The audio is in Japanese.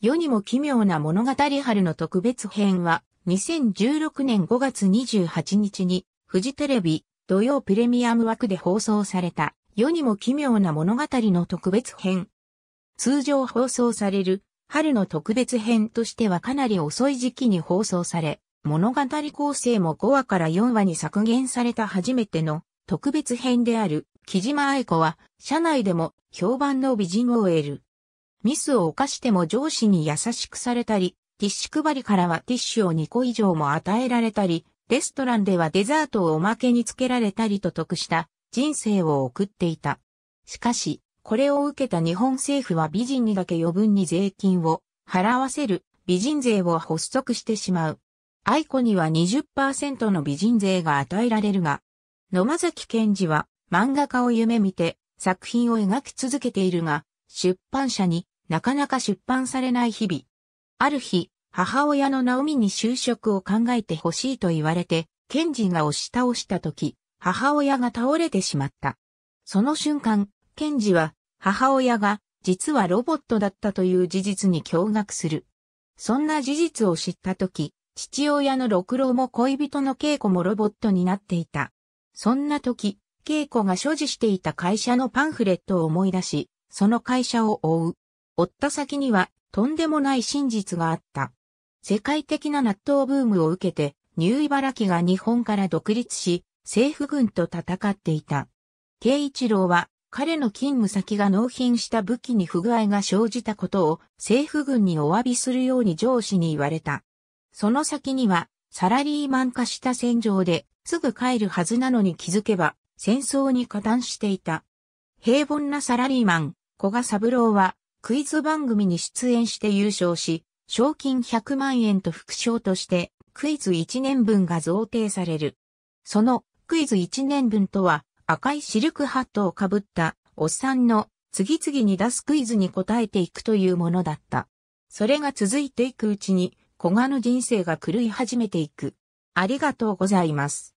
世にも奇妙な物語春の特別編は、2016年5月28日に、フジテレビ、土曜プレミアム枠で放送された、世にも奇妙な物語の特別編。通常放送される、春の特別編としてはかなり遅い時期に放送され、物語構成も5話から4話に削減された初めての特別編である木島愛子は社内でも評判の美人 OL。ミスを犯しても上司に優しくされたり、ティッシュ配りからはティッシュを2個以上も与えられたり、レストランではデザートをおまけにつけられたりと得した人生を送っていた。しかし、これを受けた日本政府は美人にだけ余分に税金を払わせる美人税を発足してしまう。愛子には20%の美人税が与えられるが、野間崎健治は漫画家を夢見て作品を描き続けているが、出版社になかなか出版されない日々。ある日、母親のナオミに就職を考えてほしいと言われて、ケンジが押し倒した時、母親が倒れてしまった。その瞬間、ケンジは母親が実はロボットだったという事実に驚愕する。そんな事実を知った時、父親の六郎も恋人の稽古もロボットになっていた。そんな時、稽古が所持していた会社のパンフレットを思い出し、その会社を追う。追った先には、とんでもない真実があった。世界的な納豆ブームを受けて、ニュー茨城が日本から独立し、政府軍と戦っていた。慶一郎は、彼の勤務先が納品した武器に不具合が生じたことを政府軍にお詫びするように上司に言われた。その先には、サラリーマン化した戦場で、すぐ帰るはずなのに気づけば、戦争に加担していた。平凡なサラリーマン、古賀三郎は、クイズ番組に出演して優勝し、賞金100万円と副賞として、クイズ1年分が贈呈される。その、クイズ1年分とは、赤いシルクハットをかぶった、おっさんの、次々に出すクイズに答えていくというものだった。それが続いていくうちに、古賀の人生が狂い始めていく。ありがとうございます。